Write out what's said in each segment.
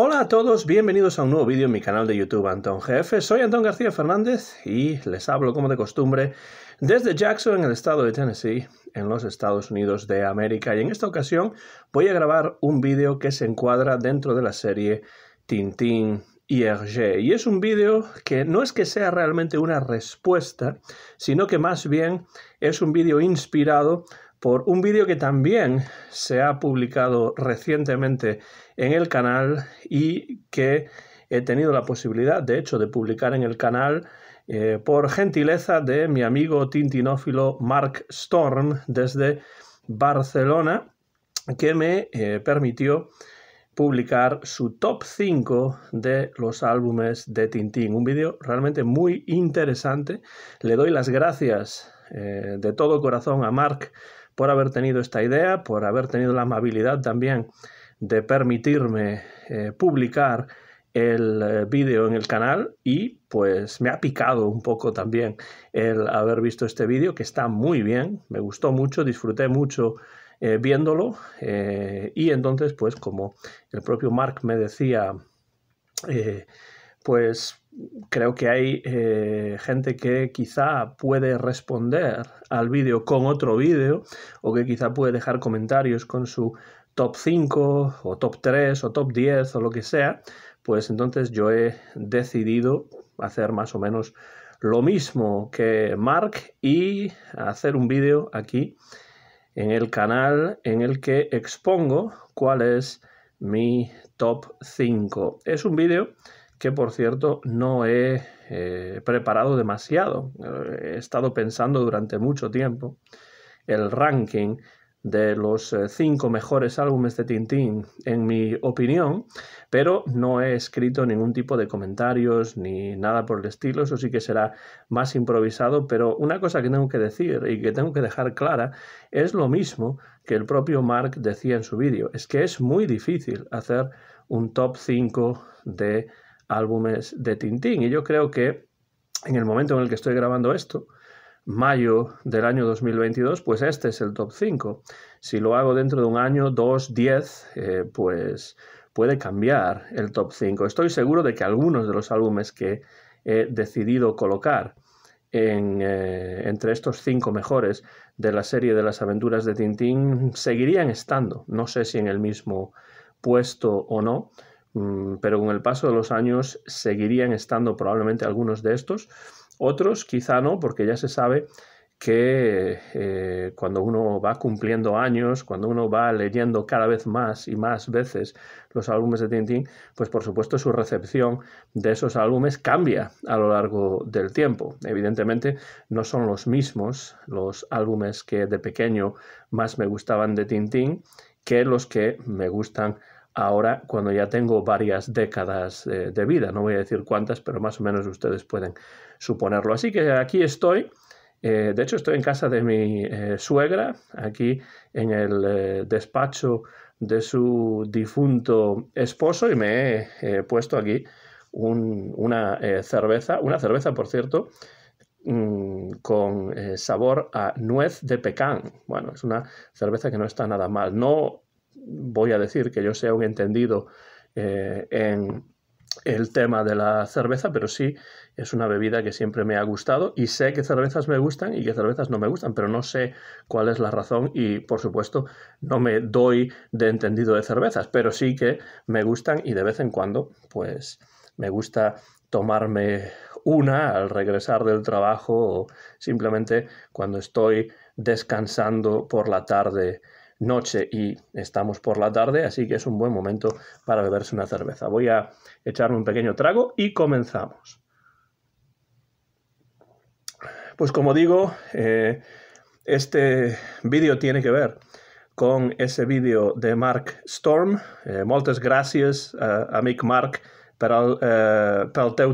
Hola a todos, bienvenidos a un nuevo vídeo en mi canal de YouTube Anton jefe Soy Anton García Fernández y les hablo como de costumbre desde Jackson, en el estado de Tennessee, en los Estados Unidos de América. Y en esta ocasión voy a grabar un vídeo que se encuadra dentro de la serie Tintín Hergé, Y es un vídeo que no es que sea realmente una respuesta, sino que más bien es un vídeo inspirado por un vídeo que también se ha publicado recientemente en el canal y que he tenido la posibilidad, de hecho, de publicar en el canal eh, por gentileza de mi amigo tintinófilo Mark Storm desde Barcelona, que me eh, permitió publicar su top 5 de los álbumes de Tintín. Un vídeo realmente muy interesante. Le doy las gracias eh, de todo corazón a Mark por haber tenido esta idea, por haber tenido la amabilidad también de permitirme eh, publicar el eh, vídeo en el canal y pues me ha picado un poco también el haber visto este vídeo que está muy bien, me gustó mucho, disfruté mucho eh, viéndolo y entonces pues como el propio Mark me decía pues creo que hay eh, gente que quizá puede responder al vídeo con otro vídeo o que quizá puede dejar comentarios con su top 5 o top 3 o top 10 o lo que sea, pues entonces yo he decidido hacer más o menos lo mismo que Mark y hacer un vídeo aquí en el canal en el que expongo cuál es mi top 5. Es un vídeo que por cierto no he eh, preparado demasiado. Eh, he estado pensando durante mucho tiempo el ranking de los eh, cinco mejores álbumes de Tintín, en mi opinión, pero no he escrito ningún tipo de comentarios ni nada por el estilo, eso sí que será más improvisado, pero una cosa que tengo que decir y que tengo que dejar clara es lo mismo que el propio Mark decía en su vídeo, es que es muy difícil hacer un top 5 de álbumes de Tintín. Y yo creo que en el momento en el que estoy grabando esto, mayo del año 2022, pues este es el top 5. Si lo hago dentro de un año, dos, diez, eh, pues puede cambiar el top 5. Estoy seguro de que algunos de los álbumes que he decidido colocar eh, entre estos cinco mejores de la serie de las aventuras de Tintín seguirían estando. No sé si en el mismo puesto o no, Mm, pero con el paso de los años seguirían estando probablemente algunos de estos. Otros quizá no, porque ya se sabe que eh, cuando uno va cumpliendo años, cuando uno va leyendo cada vez más y más veces los álbumes de Tintín, pues por supuesto su recepción de esos álbumes cambia a lo largo del tiempo. Evidentemente no son los mismos los álbumes que de pequeño más me gustaban de Tintín que los que me gustan ahora cuando ya tengo varias décadas eh, de vida. No voy a decir cuántas, pero más o menos ustedes pueden suponerlo. Así que aquí estoy. Eh, de hecho, estoy en casa de mi eh, suegra, aquí en el despacho de su difunto esposo y me he puesto aquí una cerveza, una cerveza, por cierto, mm, con sabor a nuez de pecan. Bueno, es una cerveza que no está nada mal. No voy a decir que yo sea un entendido eh, en el tema de la cerveza, pero sí es una bebida que siempre me ha gustado y sé que cervezas me gustan y que cervezas no me gustan, pero no sé cuál es la razón y por supuesto no me doy de entendido de cervezas, pero sí que me gustan y de vez en cuando pues me gusta tomarme una al regresar del trabajo o simplemente cuando estoy descansando por la tarde noche y estamos por la tarde, así que es un buen momento para beberse una cerveza. Voy a echarme un pequeño trago y comenzamos. Pues como digo, eh, este vídeo tiene que ver con ese vídeo de Mark Storm. Muchas gracias a a Mark, por el eh, pel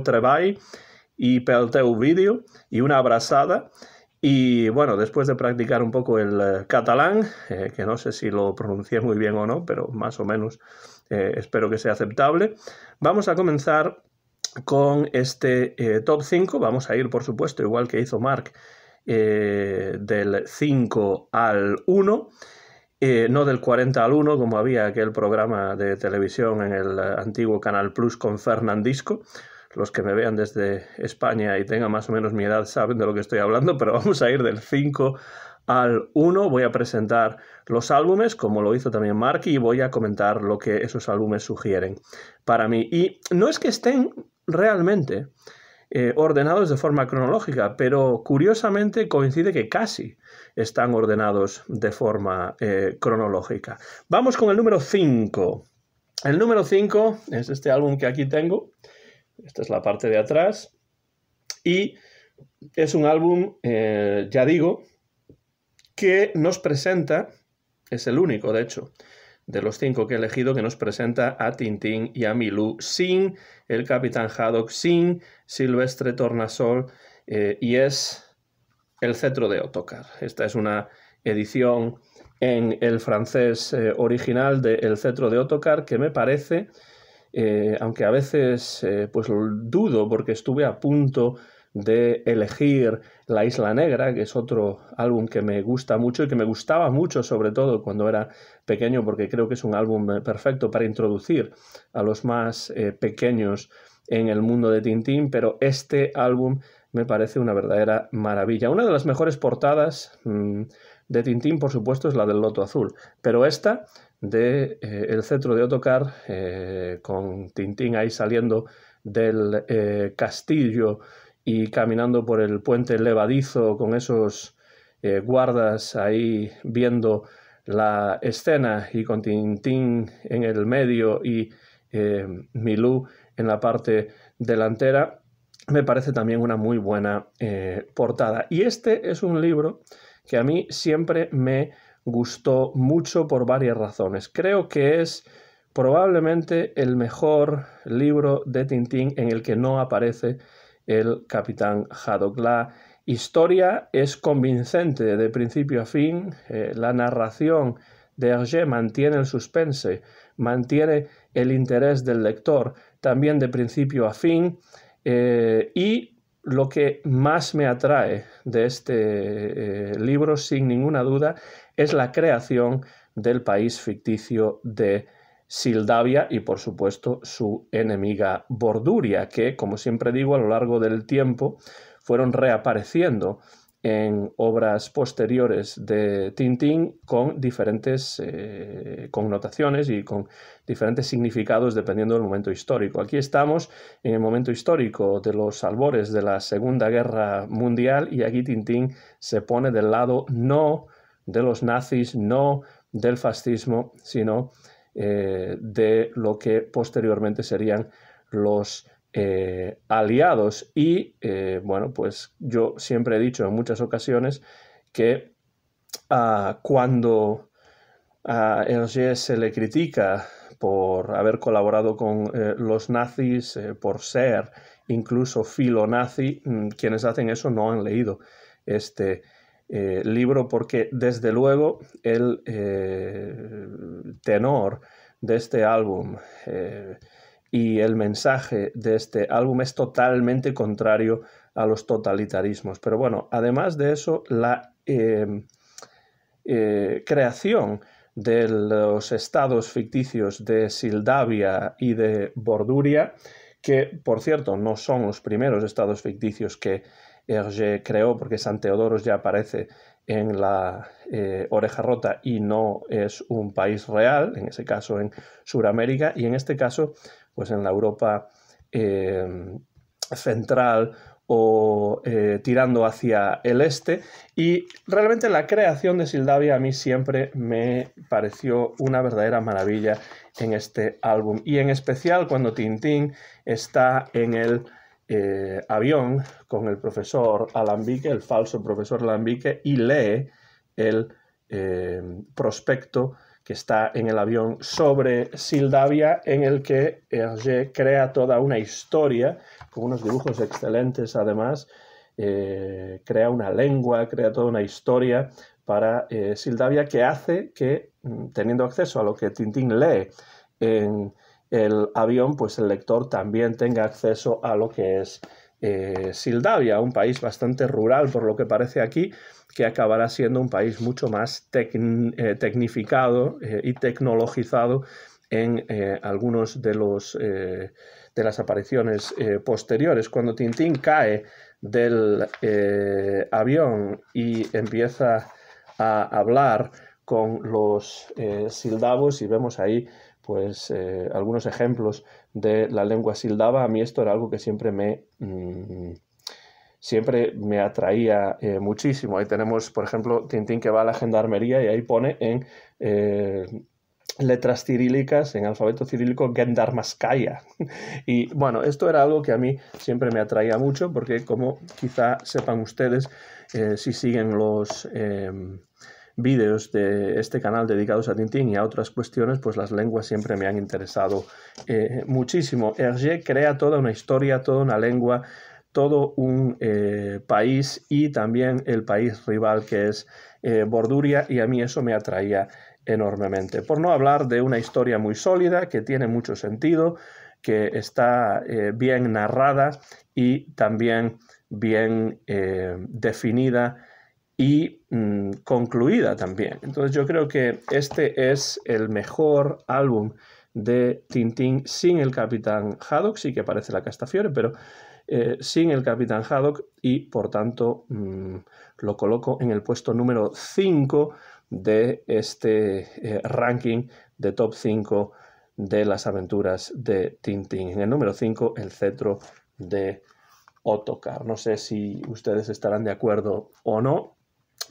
y treball pel vídeo y una abrazada y bueno, después de practicar un poco el eh, catalán, eh, que no sé si lo pronuncié muy bien o no, pero más o menos eh, espero que sea aceptable, vamos a comenzar con este top 5. Vamos a ir, por supuesto, igual que hizo Mark, del 5 al 1. no del 40 al 1, como había aquel programa de televisión en el antiguo Canal Plus con Fernandisco, los que me vean desde España y tengan más o menos mi edad saben de lo que estoy hablando, pero vamos a ir del 5 al 1. Voy a presentar los álbumes, como lo hizo también Mark, y voy a comentar lo que esos álbumes sugieren para mí. Y no es que estén realmente eh, ordenados de forma cronológica, pero curiosamente coincide que casi están ordenados de forma eh, cronológica. Vamos con el número 5. El número 5 es este álbum que aquí tengo, esta es la parte de atrás. Y es un álbum, eh, ya digo, que nos presenta, es el único de hecho, de los cinco que he elegido, que nos presenta a Tintín y a Milú sin el Capitán Haddock, sin Silvestre Tornasol, eh, y es El Cetro de Otocar. Esta es una edición en el francés eh, original de El Cetro de Otocar que me parece eh, aunque a veces eh, pues dudo porque estuve a punto de elegir La Isla Negra, que es otro álbum que me gusta mucho y que me gustaba mucho sobre todo cuando era pequeño porque creo que es un álbum eh, perfecto para introducir a los más eh, pequeños en el mundo de Tintín, pero este álbum me parece una verdadera maravilla. Una de las mejores portadas mm, de Tintín, por supuesto, es la del Loto Azul, pero esta de, eh, el cetro de Otokar, eh, con Tintín ahí saliendo del eh, castillo y caminando por el puente levadizo con esos guardas ahí viendo la escena y con Tintín en el medio y Milú en la parte delantera, me parece también una muy buena portada. Y este es un libro que a mí siempre me gustó mucho por varias razones. Creo que es probablemente el mejor libro de Tintín en el que no aparece el capitán Haddock. La historia es convincente de principio a fin, eh, la narración de Hergé mantiene el suspense, mantiene el interés del lector también de principio a fin eh, y lo que más me atrae de este eh, libro, sin ninguna duda, es la creación del país ficticio de Sildavia y por supuesto su enemiga Borduria, que como siempre digo a lo largo del tiempo fueron reapareciendo en obras posteriores de Tintín con diferentes eh, connotaciones y con diferentes significados dependiendo del momento histórico. Aquí estamos en el momento histórico de los albores de la Segunda Guerra Mundial y aquí Tintín se pone del lado no de los nazis, no del fascismo, sino eh, de lo que posteriormente serían los eh, aliados. Y eh, bueno, pues yo siempre he dicho en muchas ocasiones que ah, cuando a Hergé se le critica por haber colaborado con los nazis, por ser incluso filonazi, mm, quienes hacen eso no han leído este eh, libro porque desde luego el eh, tenor de este álbum eh, y el mensaje de este álbum es totalmente contrario a los totalitarismos. Pero bueno, además de eso, la creación de los estados ficticios de Sildavia y de Borduria, que por cierto no son los primeros estados ficticios que Hergé creó, porque San Teodoro ya aparece en la eh, oreja rota y no es un país real, en ese caso en Sudamérica, y en este caso, pues en la Europa eh, central o eh, tirando hacia el este. Y realmente la creación de Sildavia a mí siempre me pareció una verdadera maravilla en este álbum. Y en especial cuando Tintín está en el eh, avión con el profesor Alambique, el falso profesor Alambique, y lee el eh, prospecto que está en el avión sobre Sildavia, en el que Hergé crea toda una historia, con unos dibujos excelentes además, eh, crea una lengua, crea toda una historia para Sildavia que hace que, mm, teniendo acceso a lo que Tintín lee en el avión, pues el lector también tenga acceso a lo que es eh, Sildavia, un país bastante rural por lo que parece aquí, que acabará siendo un país mucho más eh, tecnificado eh, y tecnologizado en algunos de los de las apariciones posteriores. Cuando Tintín cae del avión y empieza a hablar con los sildavos y vemos ahí pues eh, algunos ejemplos de la lengua sildaba, a mí esto era algo que siempre me, mm, siempre me atraía eh, muchísimo. Ahí tenemos, por ejemplo, Tintín que va a la gendarmería y ahí pone en eh, letras cirílicas, en alfabeto cirílico, Gendarmaskaya. Y bueno, esto era algo que a mí siempre me atraía mucho porque como quizá sepan ustedes, si siguen los vídeos de este canal dedicados a Tintín y a otras cuestiones, pues las lenguas siempre me han interesado eh, muchísimo. Hergé crea toda una historia, toda una lengua, todo un eh, país y también el país rival que es eh, Borduria y a mí eso me atraía enormemente. Por no hablar de una historia muy sólida que tiene mucho sentido, que está bien narrada y también bien definida y mm, concluida también. Entonces yo creo que este es el mejor álbum de Tintín sin el Capitán Haddock, sí que aparece la Castafiore, pero eh, sin el Capitán Haddock y por tanto mm, lo coloco en el puesto número 5 de este eh, ranking de top 5 de las aventuras de Tintín. En el número 5, el cetro de Otokar. No sé si ustedes estarán de acuerdo o no,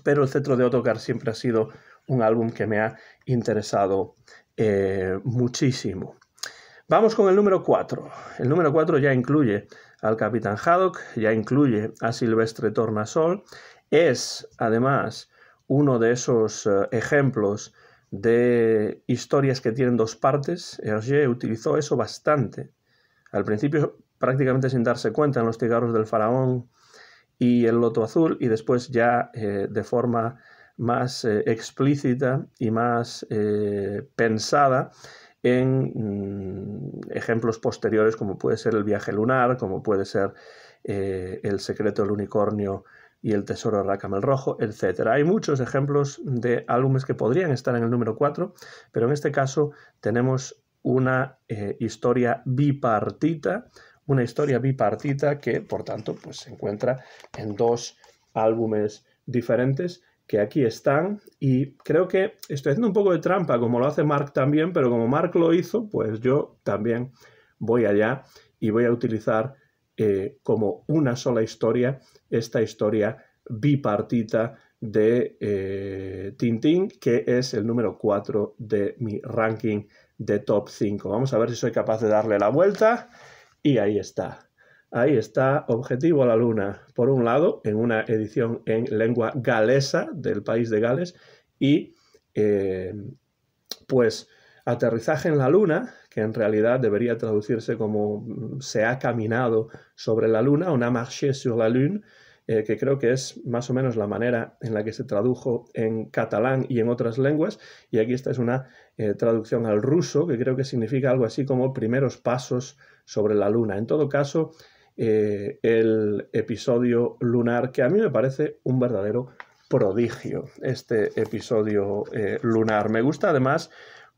pero El Cetro de Otokar siempre ha sido un álbum que me ha interesado eh, muchísimo. Vamos con el número 4. El número 4 ya incluye al Capitán Haddock, ya incluye a Silvestre Tornasol. Es, además, uno de esos eh, ejemplos de historias que tienen dos partes. Hergé utilizó eso bastante. Al principio, prácticamente sin darse cuenta, en Los cigarros del faraón, y el loto azul y después ya eh, de forma más eh, explícita y más eh, pensada en mm, ejemplos posteriores como puede ser el viaje lunar, como puede ser el secreto del unicornio y el tesoro de Rackham Rojo, etc. Hay muchos ejemplos de álbumes que podrían estar en el número 4, pero en este caso tenemos una historia bipartita, una historia bipartita que, por tanto, pues, se encuentra en dos álbumes diferentes que aquí están y creo que estoy haciendo un poco de trampa como lo hace Mark también, pero como Mark lo hizo, pues yo también voy allá y voy a utilizar eh, como una sola historia esta historia bipartita de eh, Tintín, que es el número 4 de mi ranking de top 5. Vamos a ver si soy capaz de darle la vuelta. Y ahí está. Ahí está Objetivo a la Luna, por un lado, en una edición en lengua galesa del país de Gales, y eh, pues Aterrizaje en la Luna, que en realidad debería traducirse como mm, se ha caminado sobre la Luna, una marche sur la Lune, eh, que creo que es más o menos la manera en la que se tradujo en catalán y en otras lenguas, y aquí esta es una eh, traducción al ruso, que creo que significa algo así como primeros pasos sobre la luna. En todo caso, eh, el episodio lunar, que a mí me parece un verdadero prodigio, este episodio eh, lunar. Me gusta además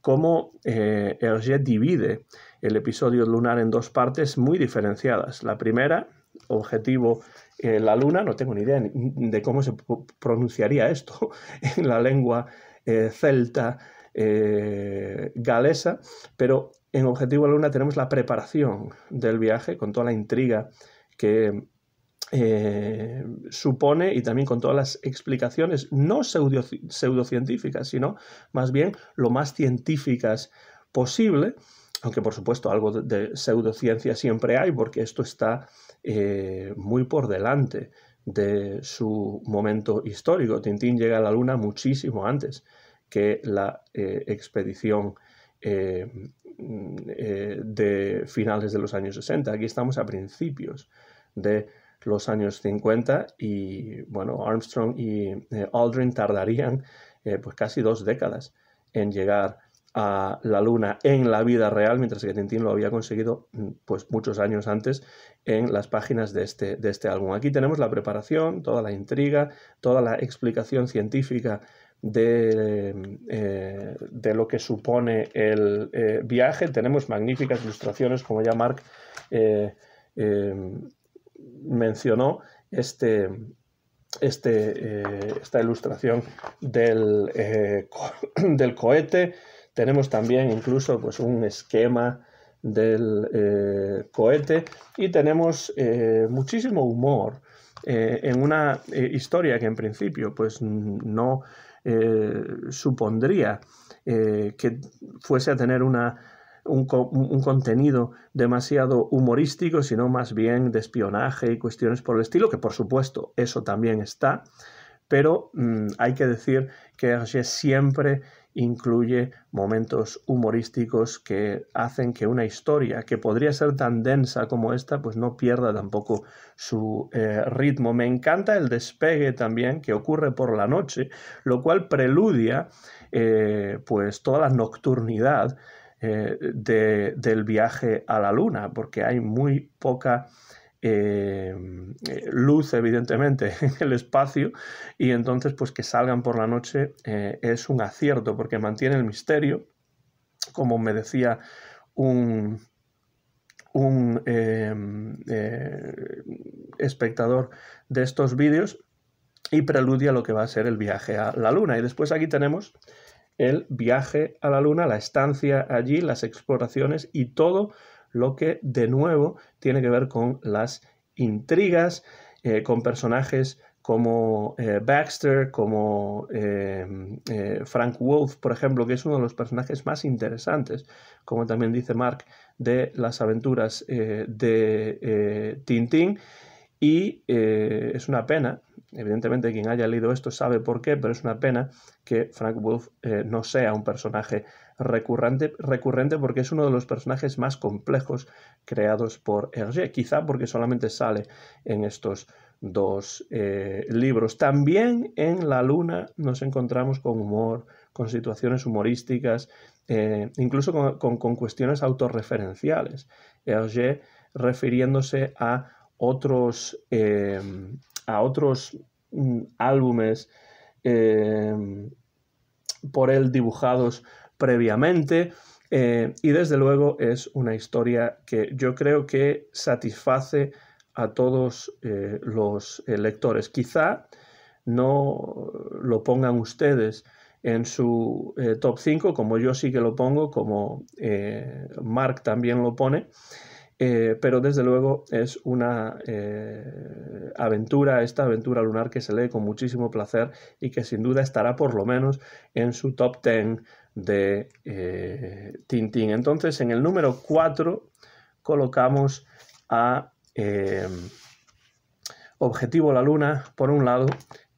cómo eh, Hergé divide el episodio lunar en dos partes muy diferenciadas. La primera, objetivo eh, la luna, no tengo ni idea de cómo se pronunciaría esto en la lengua celta galesa, pero en Objetivo Luna tenemos la preparación del viaje con toda la intriga que eh, supone y también con todas las explicaciones no pseudocientíficas, sino más bien lo más científicas posible, aunque por supuesto algo de, pseudociencia siempre hay, porque esto está eh, muy por delante de su momento histórico. Tintín llega a la Luna muchísimo antes que la eh, expedición eh, eh, de finales de los años 60. Aquí estamos a principios de los años 50 y bueno, Armstrong y eh, Aldrin tardarían pues casi dos décadas en llegar a la Luna en la vida real, mientras que Tintín lo había conseguido mm, pues muchos años antes en las páginas de este, de este álbum. Aquí tenemos la preparación, toda la intriga, toda la explicación científica eh, de, lo que supone el eh, viaje. Tenemos magníficas ilustraciones, como ya Mark eh, mencionó, este, este, esta ilustración del, del cohete. Tenemos también incluso pues, un esquema del cohete y tenemos muchísimo humor en una historia que en principio pues no eh, supondría eh, que fuese a tener un, contenido demasiado humorístico, sino más bien de espionaje y cuestiones por el estilo, que por supuesto eso también está, pero mm, hay que decir que Hergé siempre incluye momentos humorísticos que hacen que una historia que podría ser tan densa como esta, pues no pierda tampoco su eh, ritmo. Me encanta el despegue también que ocurre por la noche, lo cual preludia eh, pues toda la nocturnidad eh, del viaje a la luna, porque hay muy poca eh, eh, luz, evidentemente, en el espacio, y entonces, pues que salgan por la noche eh, es un acierto, porque mantiene el misterio, como me decía un, em, espectador de estos vídeos, y preludia lo que va a ser el viaje a la Luna. Y después aquí tenemos el viaje a la Luna, la estancia allí, las exploraciones y todo lo que de nuevo tiene que ver con las intrigas, eh, con personajes como eh, Baxter, como em, eh, Frank Wolf, por ejemplo, que es uno de los personajes más interesantes, como también dice Mark, de las aventuras de Tintín. Y es una pena, evidentemente quien haya leído esto sabe por qué, pero es una pena que Frank Wolf no sea un personaje recurrente, recurrente porque es uno de los personajes más complejos creados por Hergé, quizá porque solamente sale en estos dos eh, libros. También en La Luna nos encontramos con humor, con situaciones humorísticas, eh, incluso con, cuestiones autorreferenciales. Hergé refiriéndose a otros, eh, a otros mm, álbumes por él dibujados previamente. Eh, y desde luego es una historia que yo creo que satisface a todos eh, los lectores. Quizá no lo pongan ustedes en su eh, top 5, como yo sí que lo pongo, como Mark también lo pone, pero desde luego es una aventura, esta aventura lunar que se lee con muchísimo placer y que sin duda estará por lo menos en su top 10 de eh, Tintín. Entonces, en el número 4 colocamos a eh, Objetivo la Luna por un lado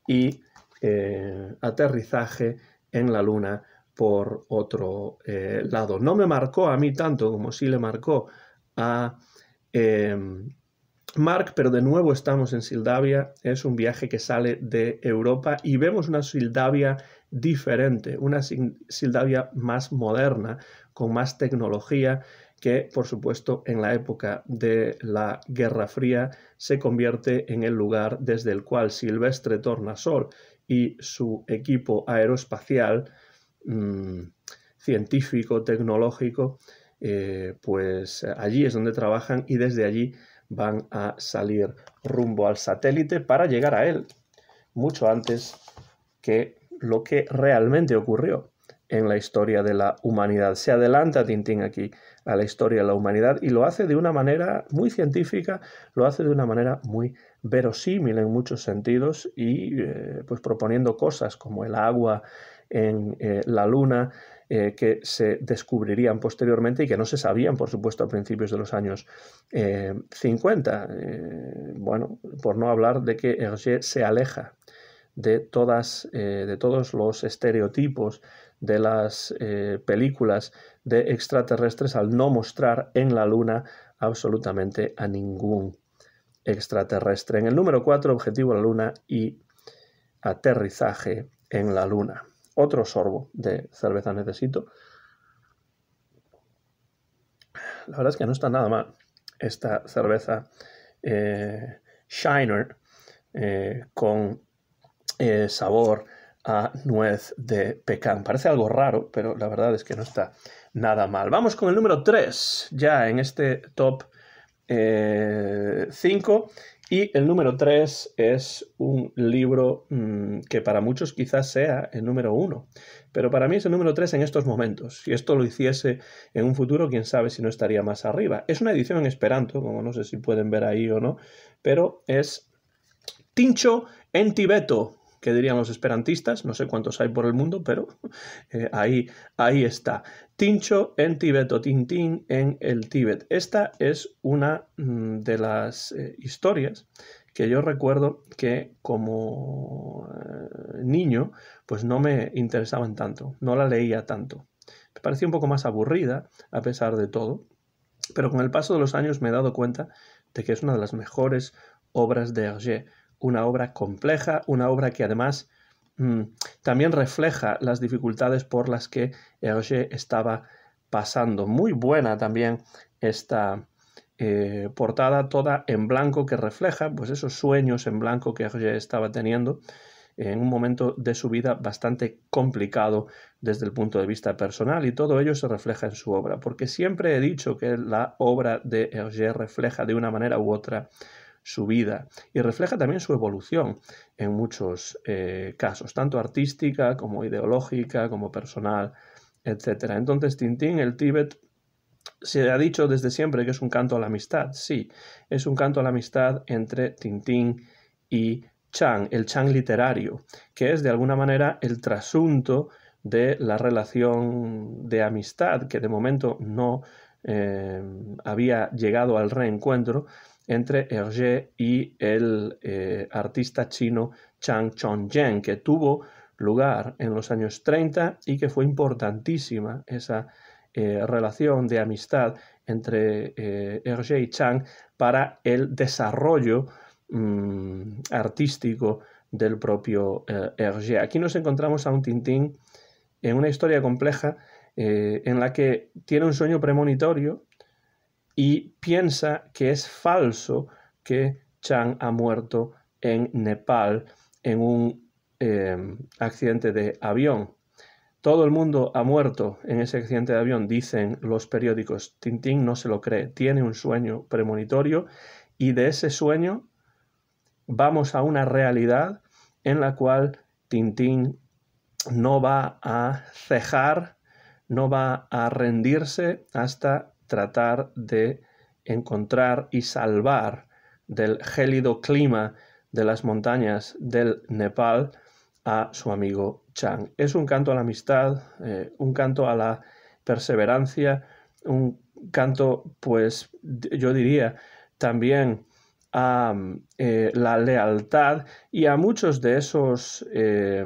y eh, Aterrizaje en la Luna por otro lado. No me marcó a mí tanto como sí le marcó a Mark, pero de nuevo estamos en Sildavia. Es un viaje que sale de Europa y vemos una Sildavia diferente, una Sildavia más moderna, con más tecnología, que por supuesto en la época de la Guerra Fría se convierte en el lugar desde el cual Silvestre Tornasol y su equipo aeroespacial mm, científico, tecnológico, eh, pues allí es donde trabajan y desde allí van a salir rumbo al satélite para llegar a él mucho antes que lo que realmente ocurrió en la historia de la humanidad. Se adelanta Tintín aquí a la historia de la humanidad y lo hace de una manera muy científica, lo hace de una manera muy verosímil en muchos sentidos y eh, pues proponiendo cosas como el agua en eh, la luna eh, que se descubrirían posteriormente y que no se sabían, por supuesto, a principios de los años 50. bueno, por no hablar de que Hergé se aleja de, todas, eh, de todos los estereotipos de las eh, películas de extraterrestres al no mostrar en la Luna absolutamente a ningún extraterrestre. En el número 4, objetivo la Luna y aterrizaje en la Luna. Otro sorbo de cerveza necesito. La verdad es que no está nada mal esta cerveza eh, Shiner con eh, sabor a nuez de pecan. Parece algo raro, pero la verdad es que no está nada mal. Vamos con el número 3, ya en este top 5. Eh, y el número 3 es un libro mm, que para muchos quizás sea el número 1, pero para mí es el número 3 en estos momentos. Si esto lo hiciese en un futuro, quién sabe si no estaría más arriba. Es una edición en Esperanto, como no sé si pueden ver ahí o no, pero es Tincho en Tibeto, que dirían los esperantistas, no sé cuántos hay por el mundo, pero eh, ahí, ahí está. Tincho en Tíbet o Tintín en el Tíbet. Esta es una mm, de las eh, historias que yo recuerdo que como eh, niño pues no me interesaban tanto, no la leía tanto. Me parecía un poco más aburrida a pesar de todo, pero con el paso de los años me he dado cuenta de que es una de las mejores obras de Hergé una obra compleja, una obra que además mm, también refleja las dificultades por las que Hergé estaba pasando. Muy buena también esta eh, portada, toda en blanco, que refleja pues, esos sueños en blanco que Hergé estaba teniendo en un momento de su vida bastante complicado desde el punto de vista personal y todo ello se refleja en su obra, porque siempre he dicho que la obra de Hergé refleja de una manera u otra su vida y refleja también su evolución en muchos eh, casos, tanto artística como ideológica, como personal, etc. Entonces, Tintín, el Tíbet, se ha dicho desde siempre que es un canto a la amistad, sí, es un canto a la amistad entre Tintín y Chang, el Chang literario, que es de alguna manera el trasunto de la relación de amistad que de momento no eh, había llegado al reencuentro entre Hergé y el eh, artista chino Chang Chongzhen, que tuvo lugar en los años 30 y que fue importantísima esa eh, relación de amistad entre eh, Hergé y Chang para el desarrollo mm, artístico del propio eh, Hergé. Aquí nos encontramos a un Tintín en una historia compleja en la que tiene un sueño premonitorio y piensa que es falso que Chang ha muerto en Nepal en un em, accidente de avión. Todo el mundo ha muerto en ese accidente de avión, dicen los periódicos. Tintín no se lo cree, tiene un sueño premonitorio y de ese sueño vamos a una realidad en la cual Tintín no va a cejar, no va a rendirse hasta tratar de encontrar y salvar del gélido clima de las montañas del Nepal a su amigo Chang. Es un canto a la amistad, eh, un canto a la perseverancia, un canto, pues yo diría, también a eh, la lealtad y a muchos de esos eh,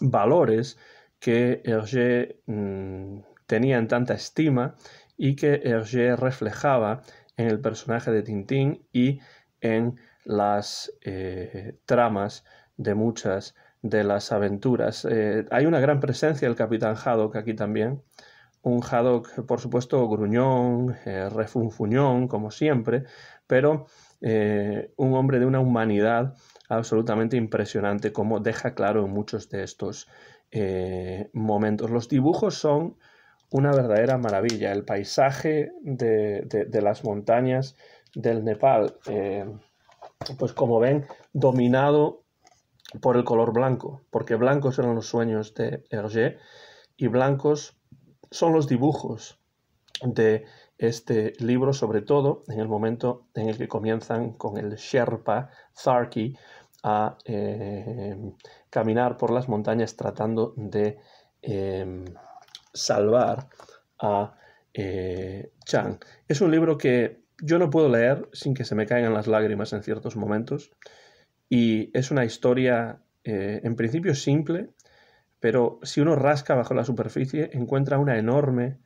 valores que Hergé mm, tenían tanta estima y que Hergé reflejaba en el personaje de Tintín y en las eh, tramas de muchas de las aventuras. Eh, hay una gran presencia del capitán Haddock aquí también, un Haddock por supuesto gruñón, eh, refunfuñón como siempre, pero un hombre de una humanidad absolutamente impresionante como deja claro en muchos de estos momentos. Los dibujos son una verdadera maravilla. El paisaje de, las montañas del Nepal, eh, pues como ven, dominado por el color blanco, porque blancos eran los sueños de Hergé y blancos son los dibujos de este libro, sobre todo en el momento en el que comienzan con el Sherpa Tharki a eh, caminar por las montañas tratando de em, salvar a eh, Chang. Es un libro que yo no puedo leer sin que se me caigan las lágrimas en ciertos momentos y es una historia eh, en principio simple, pero si uno rasca bajo la superficie encuentra una enorme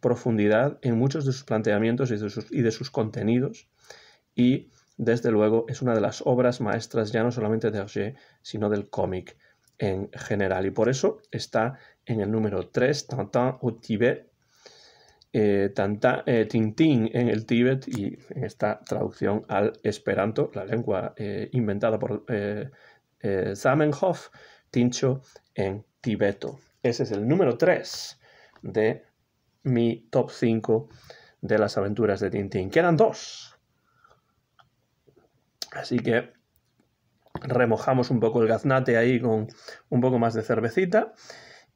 profundidad en muchos de sus planteamientos y de sus, y de sus contenidos y desde luego es una de las obras maestras ya no solamente de Hergé, sino del cómic en general. Y por eso está en el número 3, Tintin o Tibet, eh, eh, Tintín en el Tíbet y en esta traducción al esperanto, la lengua eh, inventada por Zamenhof, Tincho en Tibeto. Ese es el número 3 de mi top 5 de las aventuras de Tintín. Quedan dos. Así que remojamos un poco el gaznate ahí con un poco más de cervecita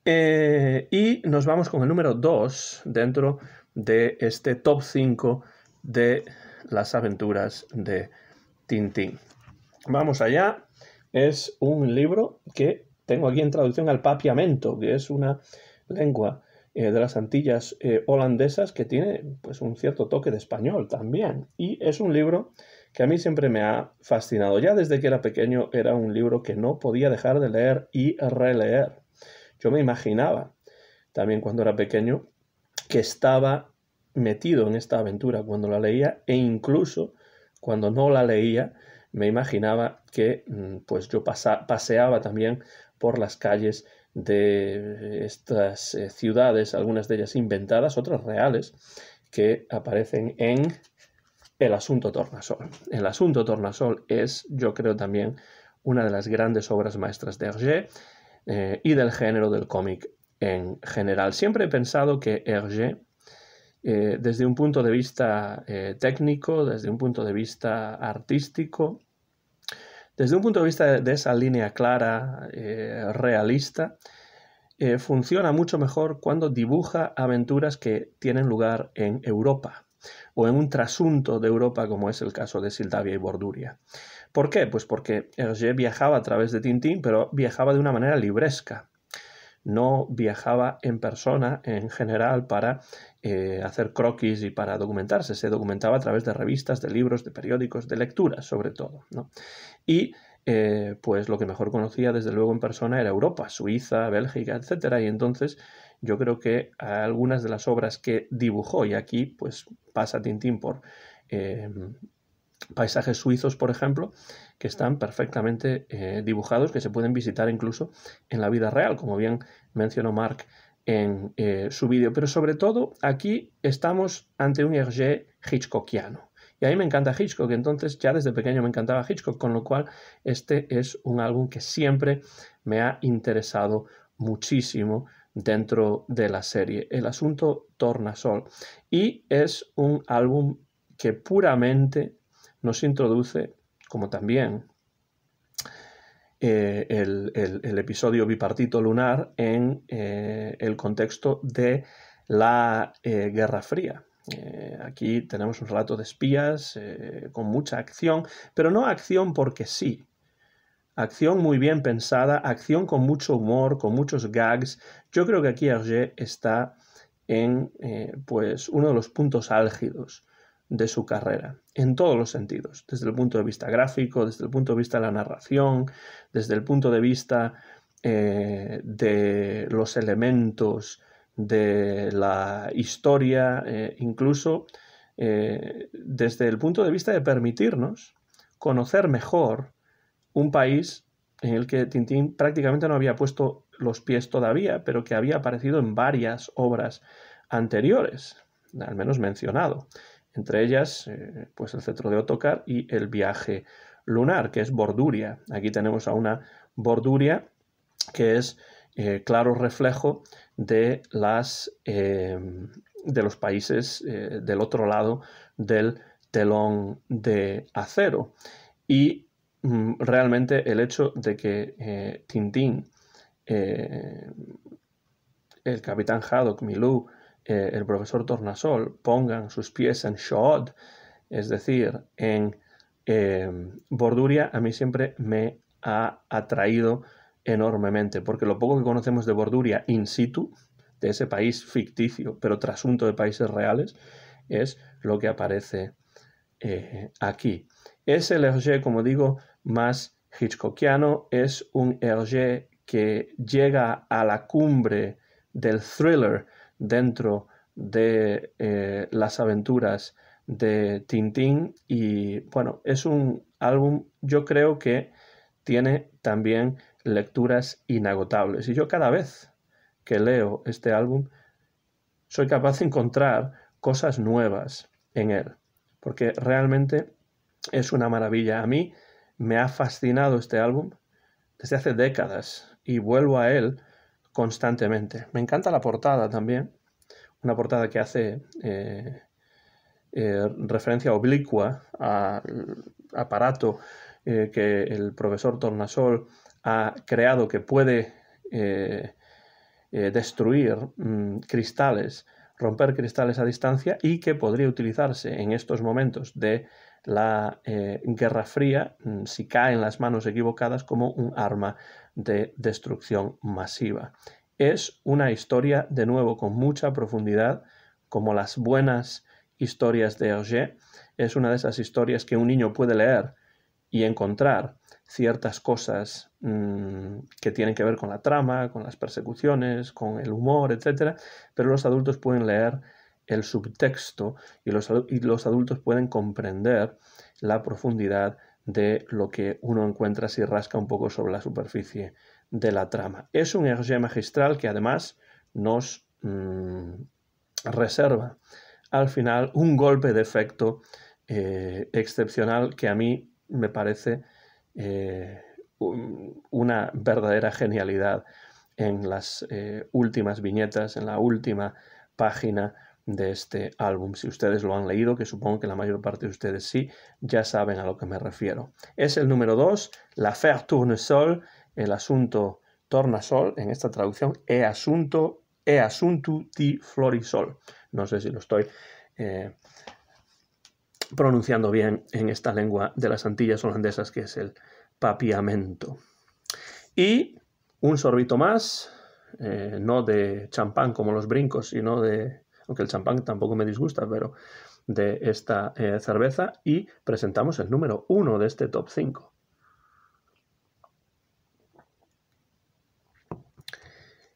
eh, y nos vamos con el número 2 dentro de este top 5 de las aventuras de Tintín. Vamos allá. Es un libro que tengo aquí en traducción al papiamento, que es una lengua eh, de las Antillas eh, holandesas que tiene pues, un cierto toque de español también. Y es un libro que a mí siempre me ha fascinado. Ya desde que era pequeño era un libro que no podía dejar de leer y releer. Yo me imaginaba, también cuando era pequeño, que estaba metido en esta aventura cuando la leía e incluso cuando no la leía me imaginaba que mm, pues yo paseaba también por las calles de estas eh, ciudades, algunas de ellas inventadas, otras reales, que aparecen en el asunto Tornasol. El asunto Tornasol es, yo creo también, una de las grandes obras maestras de Hergé eh, y del género del cómic en general. Siempre he pensado que Hergé, eh, desde un punto de vista eh, técnico, desde un punto de vista artístico, desde un punto de vista de, esa línea clara, realista, funciona mucho mejor cuando dibuja aventuras que tienen lugar en Europa o en un trasunto de Europa como es el caso de Sildavia y Borduria. ¿Por qué? Pues porque Hergé viajaba a través de Tintín, pero viajaba de una manera libresca. No viajaba en persona en general para eh, hacer croquis y para documentarse. Se documentaba a través de revistas, de libros, de periódicos, de lecturas, sobre todo. Y eh, pues lo que mejor conocía desde luego en persona era Europa, Suiza, Bélgica, etcétera, y entonces yo creo que algunas de las obras que dibujó, y aquí pues pasa Tintín por eh, paisajes suizos, por ejemplo, que están perfectamente eh, dibujados, que se pueden visitar incluso en la vida real, como bien mencionó Mark en eh, su vídeo. Pero sobre todo, aquí estamos ante un Hergé hitchcockiano. Y a mí me encanta Hitchcock, entonces ya desde pequeño me encantaba Hitchcock, con lo cual este es un álbum que siempre me ha interesado muchísimo dentro de la serie. El asunto Tornasol. Y es un álbum que puramente nos introduce, como también eh, el, episodio bipartito lunar, en eh, el contexto de la eh, Guerra Fría. aquí tenemos un relato de espías con mucha acción, pero no acción porque sí, Acción muy bien pensada, acción con mucho humor, con muchos gags. Yo creo que aquí Hergé está en pues uno de los puntos álgidos de su carrera, en todos los sentidos, desde el punto de vista gráfico, desde el punto de vista de la narración, desde el punto de vista eh, de los elementos de la historia, eh, incluso eh, desde el punto de vista de permitirnos conocer mejor un país en el que Tintín prácticamente no había puesto los pies todavía, pero que había aparecido en varias obras anteriores, al menos mencionado entre ellas eh, pues el centro de Otocar y el viaje lunar, que es Borduria. Aquí tenemos a una Borduria que es eh, claro reflejo de, las, eh, de los países del otro lado del telón de acero. Y mm, realmente el hecho de que Tintín, el capitán Haddock, Milú, el profesor Tornasol pongan sus pies en Shod, es decir, en em, Borduria, a mí siempre me ha atraído enormemente, porque lo poco que conocemos de Borduria in situ, de ese país ficticio, pero trasunto de países reales, es lo que aparece eh, aquí. Es el Hergé, como digo, más hitchcockiano, es un Hergé que llega a la cumbre del thriller, dentro de eh, las aventuras de Tintín y bueno, es un álbum yo creo que tiene también lecturas inagotables y yo cada vez que leo este álbum soy capaz de encontrar cosas nuevas en él porque realmente es una maravilla a mí me ha fascinado este álbum desde hace décadas y vuelvo a él constantemente. Me encanta la portada también, una portada que hace eh, eh, referencia oblicua al aparato eh, que el profesor Tornasol ha creado que puede destruir mm, cristales, romper cristales a distancia y que podría utilizarse en estos momentos de la Guerra Fría, mm, si cae en las manos equivocadas, como un arma de destrucción masiva. Es una historia, de nuevo, con mucha profundidad, como las buenas historias de Hergé. Es una de esas historias que un niño puede leer y encontrar ciertas cosas mm, que tienen que ver con la trama, con las persecuciones, con el humor, etc. Pero los adultos pueden leer el subtexto y los, y los adultos pueden comprender la profundidad de lo que uno encuentra si rasca un poco sobre la superficie de la trama. Es un eje magistral que además nos mm, reserva al final un golpe de efecto eh, excepcional que a mí me parece eh, una verdadera genialidad en las eh, últimas viñetas, en la última página de este álbum. Si ustedes lo han leído, que supongo que la mayor parte de ustedes sí, ya saben a lo que me refiero. Es el número 2, La L'affaire Sol, el asunto tornasol, en esta traducción, e asunto, e asunto di florisol. No sé si lo estoy eh, pronunciando bien en esta lengua de las Antillas holandesas, que es el papiamento. Y un sorbito más, eh, no de champán como los brincos, sino de aunque el champán tampoco me disgusta, pero de esta eh, cerveza y presentamos el número uno de este top 5.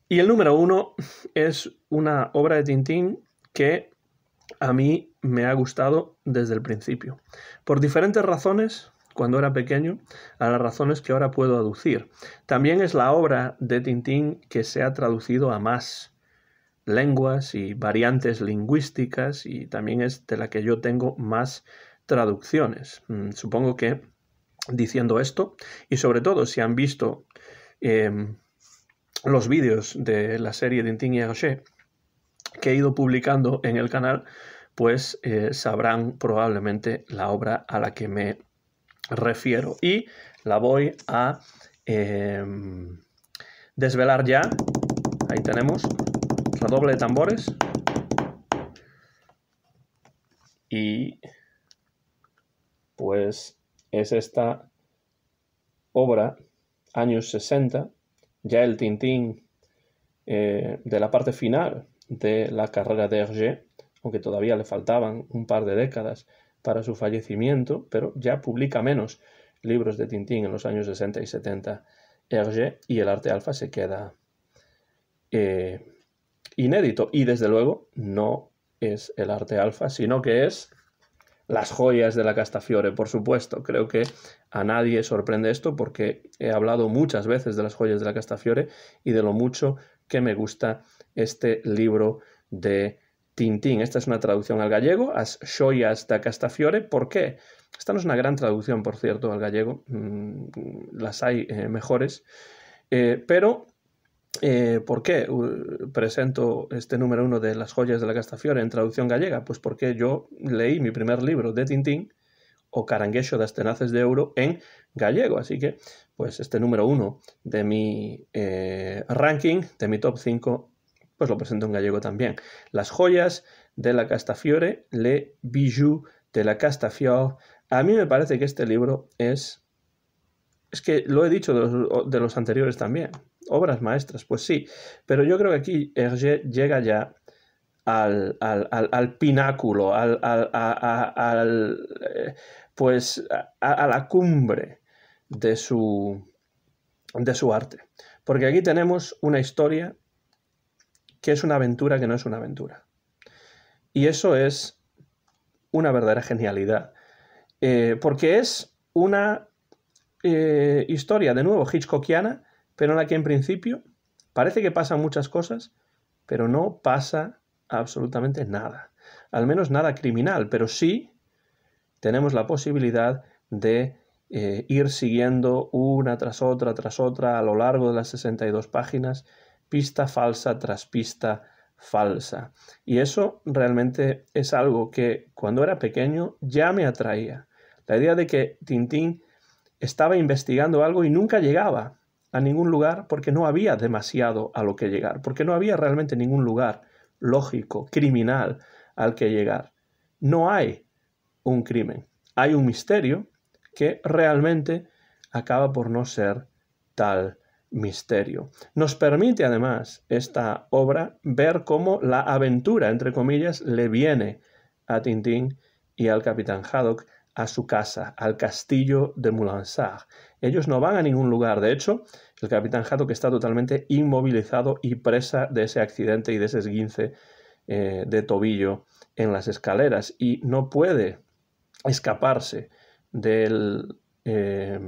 Y el número uno es una obra de Tintín que a mí me ha gustado desde el principio. Por diferentes razones, cuando era pequeño, a las razones que ahora puedo aducir. También es la obra de Tintín que se ha traducido a más lenguas y variantes lingüísticas y también es de la que yo tengo más traducciones. Mm, supongo que diciendo esto y sobre todo si han visto em, los vídeos de la serie de de y Rocher que he ido publicando en el canal, pues eh, sabrán probablemente la obra a la que me refiero y la voy a em, desvelar ya. Ahí tenemos doble de tambores y pues es esta obra años 60 ya el tintín eh, de la parte final de la carrera de Hergé aunque todavía le faltaban un par de décadas para su fallecimiento pero ya publica menos libros de Tintín en los años 60 y 70 Hergé y el arte alfa se queda eh, inédito y desde luego no es el arte alfa, sino que es las joyas de la Castafiore, por supuesto. Creo que a nadie sorprende esto porque he hablado muchas veces de las joyas de la Castafiore y de lo mucho que me gusta este libro de Tintín. Esta es una traducción al gallego, As joyas la Castafiore. ¿Por qué? Esta no es una gran traducción, por cierto, al gallego. Mm, las hay eh, mejores. Eh, pero eh, ¿Por qué uh, presento este número uno de Las joyas de la Castafiore en traducción gallega? Pues porque yo leí mi primer libro de Tintín, o Caranguejo de Tenaces de Euro, en gallego. Así que, pues este número uno de mi eh, ranking, de mi top 5, pues lo presento en gallego también. Las joyas de la Castafiore, Le Bijou de la Castafiore. A mí me parece que este libro es... Es que lo he dicho de los anteriores también obras maestras, pues sí, pero yo creo que aquí Hergé llega ya al, pináculo, al, eh, pues, a, la cumbre de su, de su arte. Porque aquí tenemos una historia que es una aventura que no es una aventura. Y eso es una verdadera genialidad. Eh, porque es una eh, historia, de nuevo, hitchcockiana, pero en la que en principio parece que pasan muchas cosas, pero no pasa absolutamente nada. Al menos nada criminal, pero sí tenemos la posibilidad de eh, ir siguiendo una tras otra, tras otra, a lo largo de las 62 páginas, pista falsa tras pista falsa. Y eso realmente es algo que cuando era pequeño ya me atraía. La idea de que Tintín estaba investigando algo y nunca llegaba a ningún lugar porque no había demasiado a lo que llegar, porque no había realmente ningún lugar lógico, criminal, al que llegar. No hay un crimen, hay un misterio que realmente acaba por no ser tal misterio. Nos permite además esta obra ver cómo la aventura, entre comillas, le viene a Tintín y al capitán Haddock a su casa, al castillo de Moulinsart. Ellos no van a ningún lugar. De hecho, el capitán que está totalmente inmovilizado y presa de ese accidente y de ese esguince eh, de tobillo en las escaleras y no puede escaparse eh,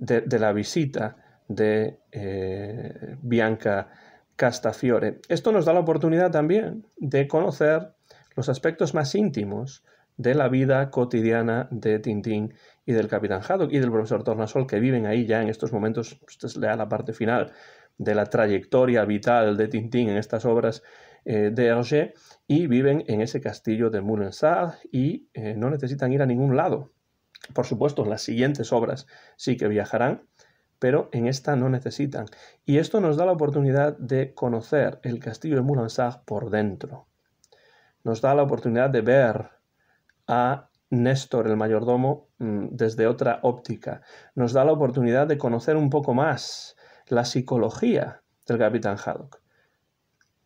de, la visita de eh, Bianca Castafiore. Esto nos da la oportunidad también de conocer los aspectos más íntimos de la vida cotidiana de Tintín y del Capitán Haddock y del profesor Tornasol que viven ahí ya en estos momentos, le lea la parte final de la trayectoria vital de Tintín en estas obras eh, de Hergé y viven en ese castillo de Moulinsard y eh, no necesitan ir a ningún lado. Por supuesto, las siguientes obras sí que viajarán, pero en esta no necesitan. Y esto nos da la oportunidad de conocer el castillo de Moulinsard por dentro. Nos da la oportunidad de ver a Néstor, el mayordomo, mm, desde otra óptica. Nos da la oportunidad de conocer un poco más la psicología del capitán Haddock.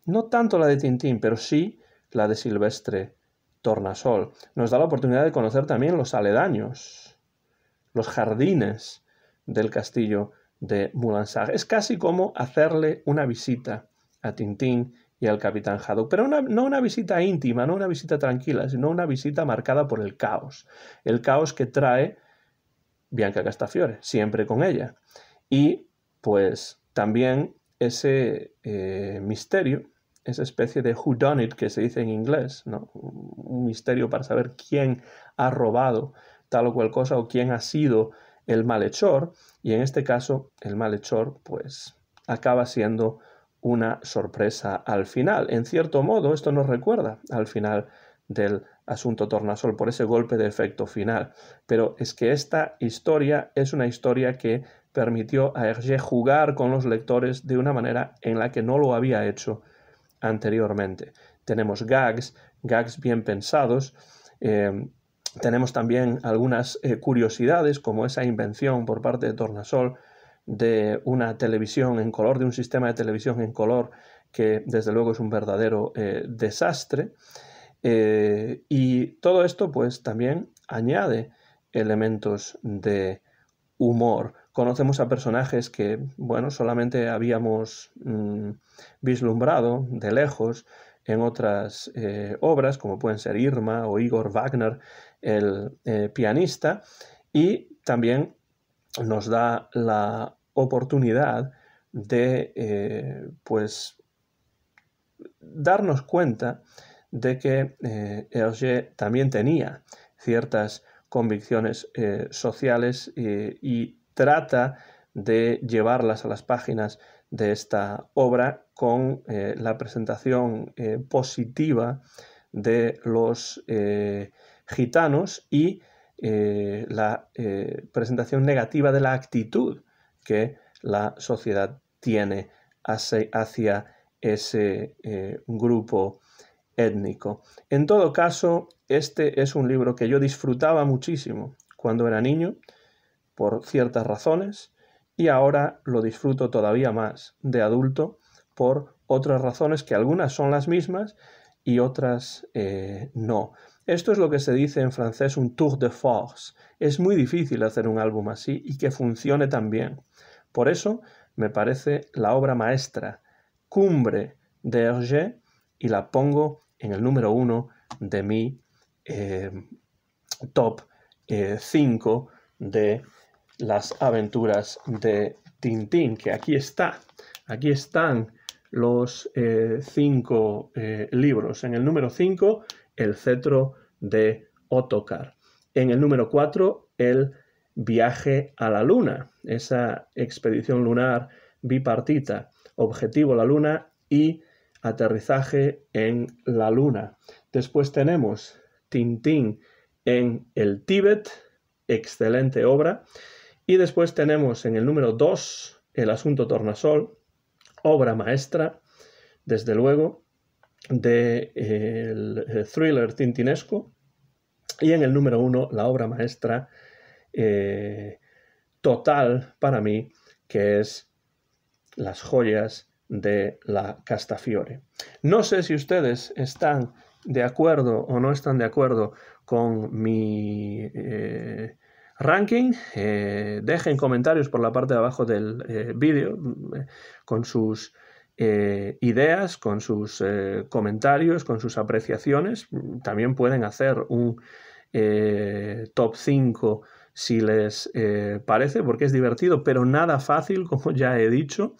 No tanto la de Tintín, pero sí la de Silvestre Tornasol. Nos da la oportunidad de conocer también los aledaños, los jardines del castillo de Moulinsart. Es casi como hacerle una visita a Tintín y al capitán Haddock, pero no una visita íntima, no una visita tranquila, sino una visita marcada por el caos, el caos que trae Bianca Castafiore, siempre con ella. Y pues también ese eh, misterio, esa especie de who done it que se dice en inglés, ¿no? un misterio para saber quién ha robado tal o cual cosa o quién ha sido el malhechor, y en este caso el malhechor pues acaba siendo una sorpresa al final. En cierto modo, esto nos recuerda al final del asunto tornasol, por ese golpe de efecto final. Pero es que esta historia es una historia que permitió a Hergé jugar con los lectores de una manera en la que no lo había hecho anteriormente. Tenemos gags, gags bien pensados, em, tenemos también algunas eh, curiosidades como esa invención por parte de Tornasol de una televisión en color, de un sistema de televisión en color que desde luego es un verdadero eh, desastre. Eh, y todo esto pues también añade elementos de humor. Conocemos a personajes que, bueno, solamente habíamos mm, vislumbrado de lejos en otras eh, obras, como pueden ser Irma o Igor Wagner, el pianista, y también nos da la oportunidad de eh, pues darnos cuenta de que eh, también tenía ciertas convicciones eh, sociales eh, y trata de llevarlas a las páginas de esta obra con la presentación positiva de los gitanos y eh, la eh, presentación negativa de la actitud que la sociedad tiene hacia, ese eh, grupo étnico. En todo caso, este es un libro que yo disfrutaba muchísimo cuando era niño, por ciertas razones, y ahora lo disfruto todavía más de adulto por otras razones que algunas son las mismas y otras no. Esto es lo que se dice en francés un tour de force. Es muy difícil hacer un álbum así y que funcione tan bien. Por eso me parece la obra maestra, Cumbre de Hergé, y la pongo en el número uno de mi eh, top 5 eh, de las aventuras de Tintín, que aquí está. Aquí están los eh, cinco libros. En el número 5 el cetro de Otocar. En el número 4, el viaje a la Luna, esa expedición lunar bipartita, objetivo la Luna y aterrizaje en la Luna. Después tenemos Tintín en el Tíbet, excelente obra. Y después tenemos en el número 2 el asunto Tornasol, obra maestra, desde luego del de, el thriller tintinesco. Y en el número uno, la obra maestra eh, total para mí, que es Las joyas de la Castafiore. No sé si ustedes están de acuerdo o no están de acuerdo con mi eh, ranking. Eh, dejen comentarios por la parte de abajo del vídeo mm, con sus eh, ideas, con sus eh, comentarios, con sus apreciaciones. También pueden hacer un eh, top 5 si les parece, porque es divertido, pero nada fácil, como ya he dicho.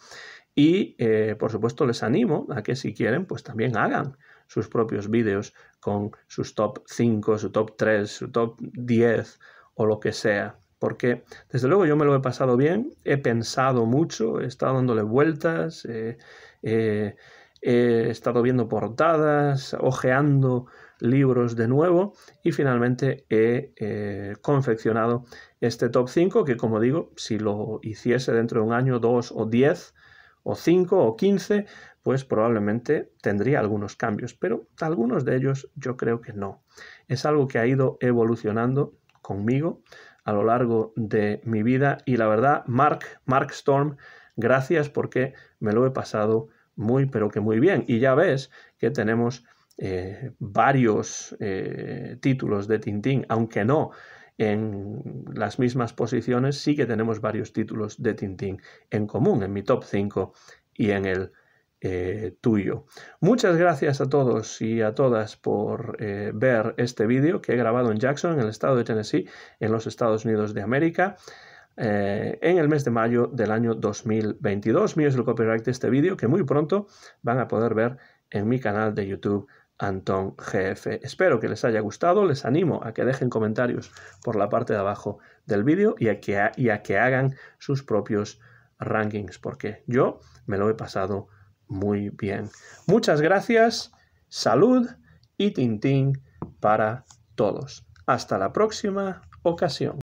Y por supuesto les animo a que si quieren, pues también hagan sus propios vídeos con sus top 5, su top 3, su top 10 o lo que sea porque desde luego yo me lo he pasado bien, he pensado mucho, he estado dándole vueltas, eh, eh, he estado viendo portadas, hojeando libros de nuevo y finalmente he eh, confeccionado este top 5 que como digo, si lo hiciese dentro de un año, dos o diez o cinco o quince, pues probablemente tendría algunos cambios, pero algunos de ellos yo creo que no. Es algo que ha ido evolucionando conmigo, a lo largo de mi vida. Y la verdad, Mark, Mark Storm, gracias porque me lo he pasado muy, pero que muy bien. Y ya ves que tenemos eh, varios eh, títulos de Tintín, aunque no en las mismas posiciones, sí que tenemos varios títulos de Tintín en común, en mi top 5 y en el eh, tuyo. Muchas gracias a todos y a todas por eh, ver este vídeo que he grabado en Jackson, en el estado de Tennessee, en los Estados Unidos de América. Eh, en el mes de mayo del año 2022. Mío es el copyright de este vídeo que muy pronto van a poder ver en mi canal de YouTube Antón GF. Espero que les haya gustado, les animo a que dejen comentarios por la parte de abajo del vídeo y a que hagan sus propios rankings porque yo me lo he pasado muy bien. Muchas gracias, salud y tintín para todos. Hasta la próxima ocasión.